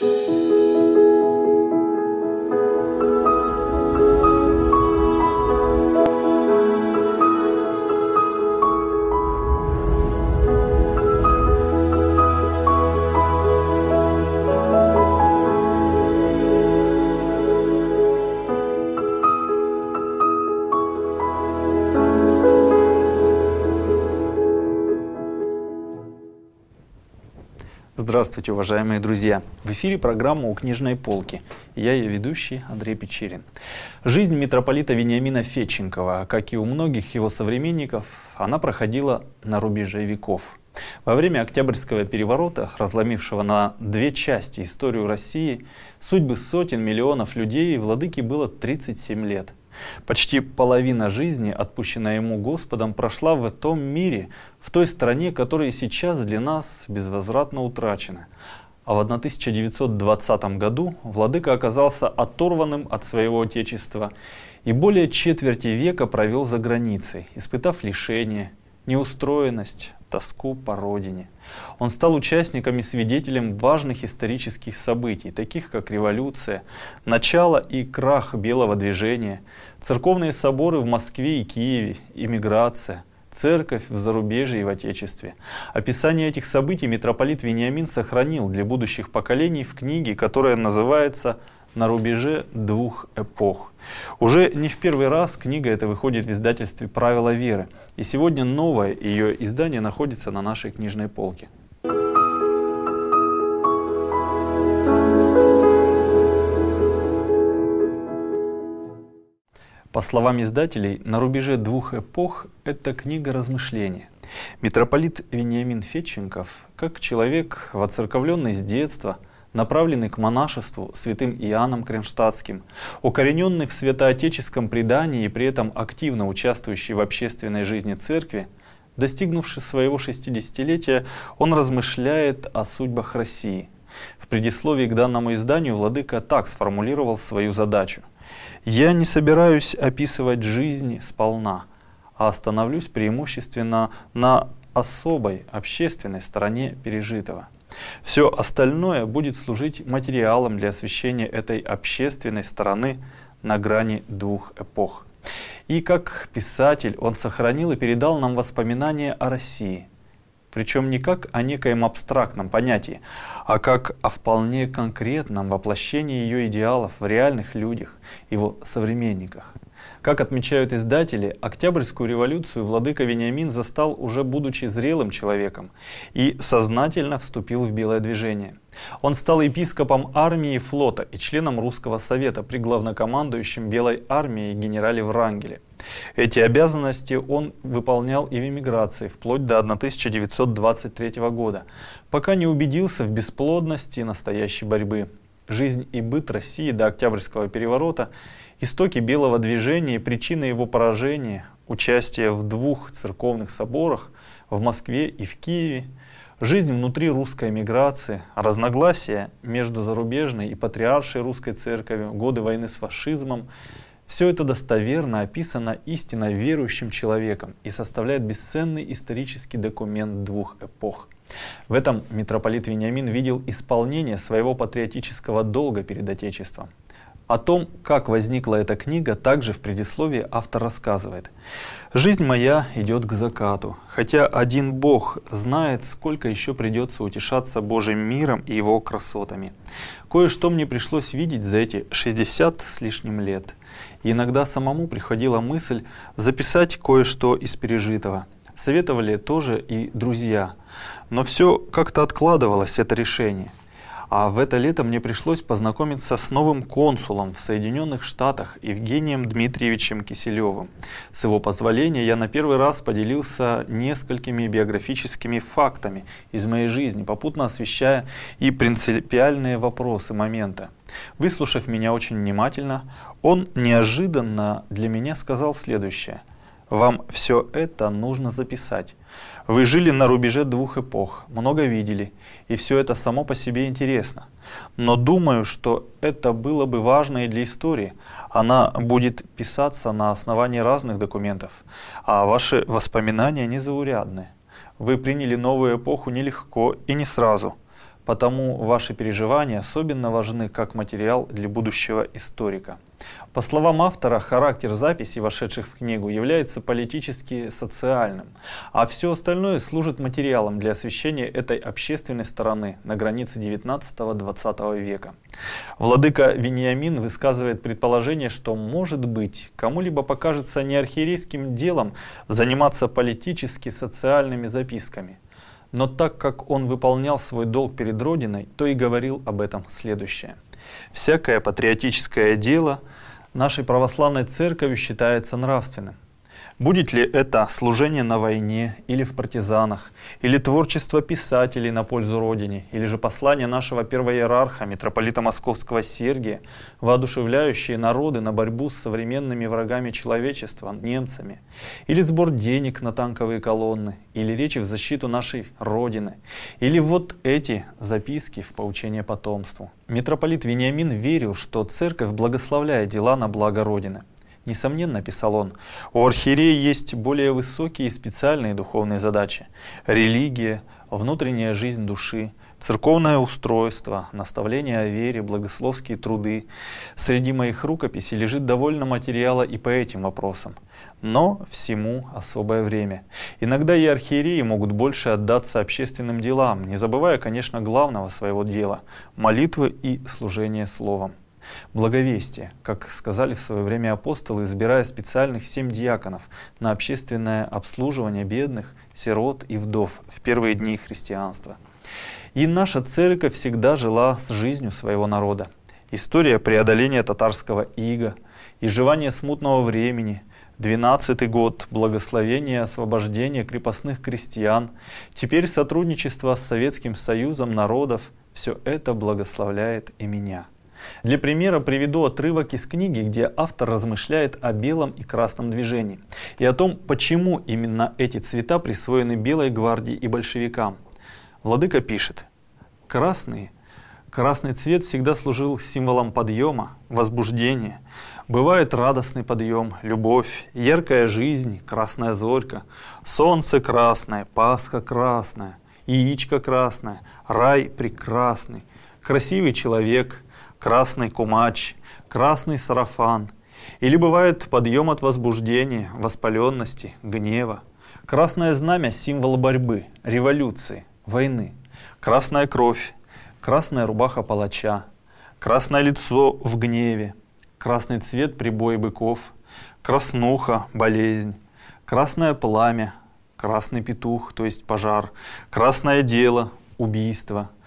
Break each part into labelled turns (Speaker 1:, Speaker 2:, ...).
Speaker 1: Thank you. Здравствуйте, уважаемые друзья! В эфире программа «У книжной полки». Я ее ведущий Андрей Печерин. Жизнь митрополита Вениамина Федченкова, как и у многих его современников, она проходила на рубеже веков. Во время Октябрьского переворота, разломившего на две части историю России, судьбы сотен миллионов людей владыке было 37 лет. Почти половина жизни, отпущенная ему Господом, прошла в том мире, в той стране, которая сейчас для нас безвозвратно утрачена. А в 1920 году владыка оказался оторванным от своего отечества и более четверти века провел за границей, испытав лишение, неустроенность, тоску по родине. Он стал участником и свидетелем важных исторических событий, таких как революция, начало и крах белого движения, церковные соборы в Москве и Киеве, иммиграция, церковь в зарубежье и в Отечестве. Описание этих событий митрополит Вениамин сохранил для будущих поколений в книге, которая называется «Святой на рубеже двух эпох. Уже не в первый раз книга эта выходит в издательстве «Правила веры», и сегодня новое ее издание находится на нашей книжной полке. По словам издателей, на рубеже двух эпох это книга размышления. Митрополит Вениамин Федченков, как человек, воцерковленный с детства – направленный к монашеству святым Иоанном Кренштадтским, укорененный в святоотеческом предании и при этом активно участвующий в общественной жизни церкви, достигнувший своего 60-летия, он размышляет о судьбах России. В предисловии к данному изданию Владыка так сформулировал свою задачу. «Я не собираюсь описывать жизнь сполна, а остановлюсь преимущественно на особой общественной стороне пережитого». Все остальное будет служить материалом для освещения этой общественной стороны на грани двух эпох. И как писатель он сохранил и передал нам воспоминания о России, причем не как о некоем абстрактном понятии, а как о вполне конкретном воплощении ее идеалов в реальных людях, его современниках – как отмечают издатели, Октябрьскую революцию владыка Вениамин застал уже будучи зрелым человеком и сознательно вступил в белое движение. Он стал епископом армии и флота и членом Русского совета при главнокомандующем Белой армии генерале Врангеле. Эти обязанности он выполнял и в эмиграции вплоть до 1923 года, пока не убедился в бесплодности настоящей борьбы. Жизнь и быт России до Октябрьского переворота – Истоки белого движения и причины его поражения, участие в двух церковных соборах в Москве и в Киеве, жизнь внутри русской эмиграции, разногласия между зарубежной и патриаршей русской церковью, годы войны с фашизмом – все это достоверно описано истинно верующим человеком и составляет бесценный исторический документ двух эпох. В этом митрополит Вениамин видел исполнение своего патриотического долга перед Отечеством – о том, как возникла эта книга, также в предисловии автор рассказывает. «Жизнь моя идет к закату, хотя один Бог знает, сколько еще придется утешаться Божьим миром и его красотами. Кое-что мне пришлось видеть за эти 60 с лишним лет. иногда самому приходила мысль записать кое-что из пережитого. Советовали тоже и друзья. Но все как-то откладывалось, это решение. А в это лето мне пришлось познакомиться с новым консулом в Соединенных Штатах Евгением Дмитриевичем Киселевым. С его позволения я на первый раз поделился несколькими биографическими фактами из моей жизни, попутно освещая и принципиальные вопросы момента. Выслушав меня очень внимательно, он неожиданно для меня сказал следующее – вам все это нужно записать. Вы жили на рубеже двух эпох, много видели, и все это само по себе интересно. Но думаю, что это было бы важно и для истории. Она будет писаться на основании разных документов, а ваши воспоминания незаурядны. Вы приняли новую эпоху нелегко и не сразу, потому ваши переживания особенно важны как материал для будущего историка. По словам автора, характер записей, вошедших в книгу, является политически социальным, а все остальное служит материалом для освещения этой общественной стороны на границе 19-20 века. Владыка Вениамин высказывает предположение, что, может быть, кому-либо покажется неархиерейским делом заниматься политически социальными записками. Но так как он выполнял свой долг перед Родиной, то и говорил об этом следующее. «Всякое патриотическое дело – нашей православной церковью считается нравственным. Будет ли это служение на войне или в партизанах, или творчество писателей на пользу Родине, или же послание нашего первого митрополита Московского Сергия, воодушевляющие народы на борьбу с современными врагами человечества, немцами, или сбор денег на танковые колонны, или речи в защиту нашей Родины, или вот эти записки в поучение потомству. Митрополит Вениамин верил, что церковь благословляет дела на благо Родины. Несомненно, писал он, у архиерея есть более высокие и специальные духовные задачи. Религия, внутренняя жизнь души, церковное устройство, наставление о вере, благословские труды. Среди моих рукописей лежит довольно материала и по этим вопросам. Но всему особое время. Иногда и архиереи могут больше отдаться общественным делам, не забывая, конечно, главного своего дела – молитвы и служение словом благовестие, как сказали в свое время апостолы, избирая специальных семь диаконов на общественное обслуживание бедных, сирот и вдов в первые дни христианства. И наша церковь всегда жила с жизнью своего народа. История преодоления татарского ига, изживание смутного времени, 12 год, благословение, освобождение крепостных крестьян, теперь сотрудничество с Советским Союзом народов, все это благословляет и меня. Для примера приведу отрывок из книги, где автор размышляет о белом и красном движении и о том, почему именно эти цвета присвоены Белой гвардии и большевикам. Владыка пишет, "Красный, Красный цвет всегда служил символом подъема, возбуждения. Бывает радостный подъем, любовь, яркая жизнь, красная зорька, солнце красное, Пасха красная, яичко красное, рай прекрасный, красивый человек, красный кумач, красный сарафан. Или бывает подъем от возбуждения, воспаленности, гнева. Красное знамя – символ борьбы, революции, войны. Красная кровь, красная рубаха палача, красное лицо в гневе, красный цвет прибой быков, краснуха – болезнь, красное пламя, красный петух, то есть пожар, красное дело – убийство –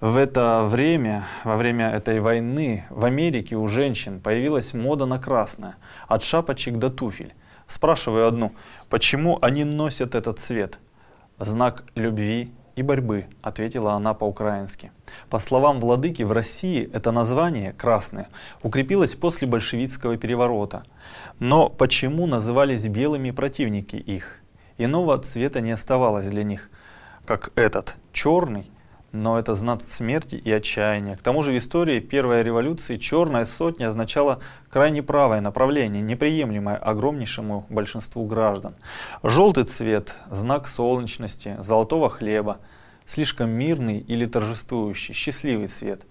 Speaker 1: в это время, во время этой войны, в Америке у женщин появилась мода на красное, от шапочек до туфель. Спрашиваю одну, почему они носят этот цвет? Знак любви и борьбы, ответила она по-украински. По словам владыки, в России это название «красное» укрепилось после большевистского переворота. Но почему назывались белыми противники их? Иного цвета не оставалось для них, как этот, черный – но это знак смерти и отчаяния. К тому же в истории первой революции черная сотня означала крайне правое направление, неприемлемое огромнейшему большинству граждан. Желтый цвет – знак солнечности, золотого хлеба, слишком мирный или торжествующий, счастливый цвет.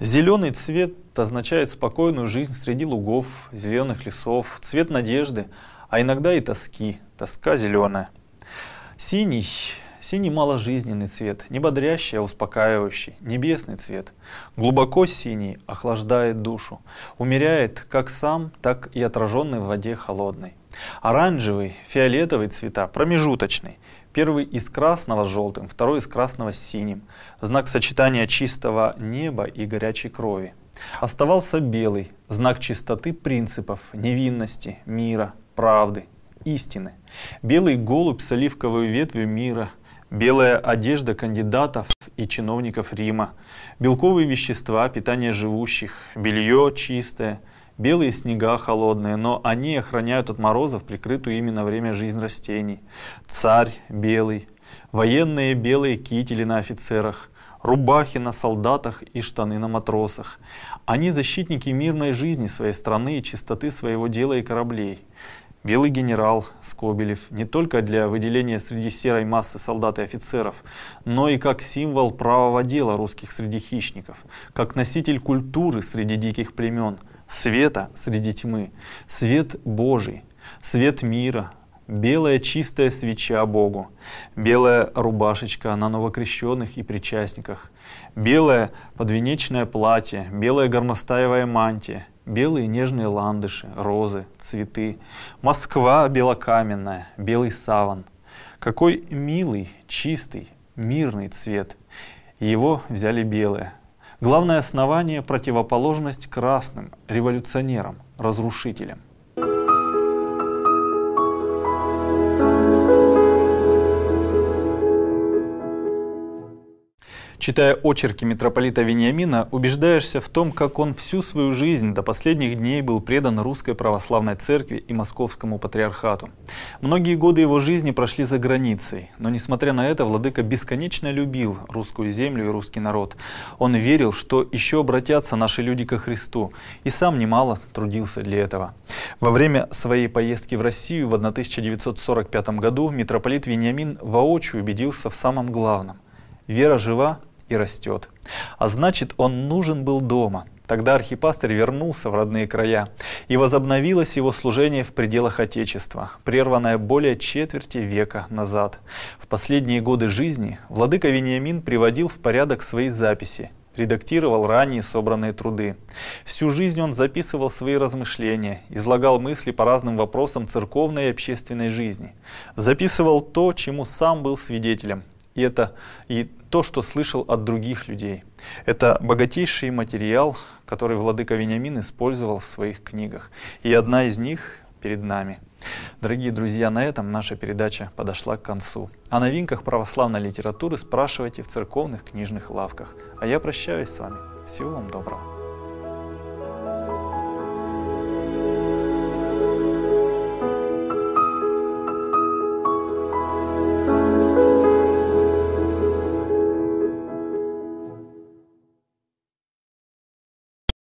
Speaker 1: Зеленый цвет означает спокойную жизнь среди лугов, зеленых лесов, цвет надежды, а иногда и тоски, тоска зеленая. Синий Синий маложизненный цвет, не бодрящий, а успокаивающий, небесный цвет. Глубоко синий охлаждает душу, умеряет как сам, так и отраженный в воде холодный. Оранжевый, фиолетовый цвета, промежуточный. Первый из красного с желтым, второй из красного с синим. Знак сочетания чистого неба и горячей крови. Оставался белый, знак чистоты принципов, невинности, мира, правды, истины. Белый голубь с оливковой ветвью мира – белая одежда кандидатов и чиновников Рима, белковые вещества, питание живущих, белье чистое, белые снега холодные, но они охраняют от морозов прикрытую именно время жизнь растений, царь белый, военные белые кители на офицерах, рубахи на солдатах и штаны на матросах. Они защитники мирной жизни своей страны и чистоты своего дела и кораблей белый генерал Скобелев не только для выделения среди серой массы солдат и офицеров, но и как символ правого дела русских среди хищников, как носитель культуры среди диких племен, света среди тьмы, свет Божий, свет мира, белая чистая свеча Богу, белая рубашечка на новокрещенных и причастниках, белое подвенечное платье, белая горностаевая мантия — Белые нежные ландыши, розы, цветы. Москва белокаменная, белый саван. Какой милый, чистый, мирный цвет. Его взяли белые. Главное основание – противоположность красным, революционерам, разрушителям – Читая очерки митрополита Вениамина, убеждаешься в том, как он всю свою жизнь до последних дней был предан Русской Православной Церкви и Московскому Патриархату. Многие годы его жизни прошли за границей, но несмотря на это, владыка бесконечно любил русскую землю и русский народ. Он верил, что еще обратятся наши люди ко Христу, и сам немало трудился для этого. Во время своей поездки в Россию в 1945 году митрополит Вениамин воочию убедился в самом главном. Вера жива, и растет. А значит, он нужен был дома. Тогда архипастырь вернулся в родные края, и возобновилось его служение в пределах Отечества, прерванное более четверти века назад. В последние годы жизни владыка Вениамин приводил в порядок свои записи, редактировал ранее собранные труды. Всю жизнь он записывал свои размышления, излагал мысли по разным вопросам церковной и общественной жизни. Записывал то, чему сам был свидетелем. И это, и то, что слышал от других людей. Это богатейший материал, который владыка Вениамин использовал в своих книгах. И одна из них перед нами. Дорогие друзья, на этом наша передача подошла к концу. О новинках православной литературы спрашивайте в церковных книжных лавках. А я прощаюсь с вами. Всего вам доброго.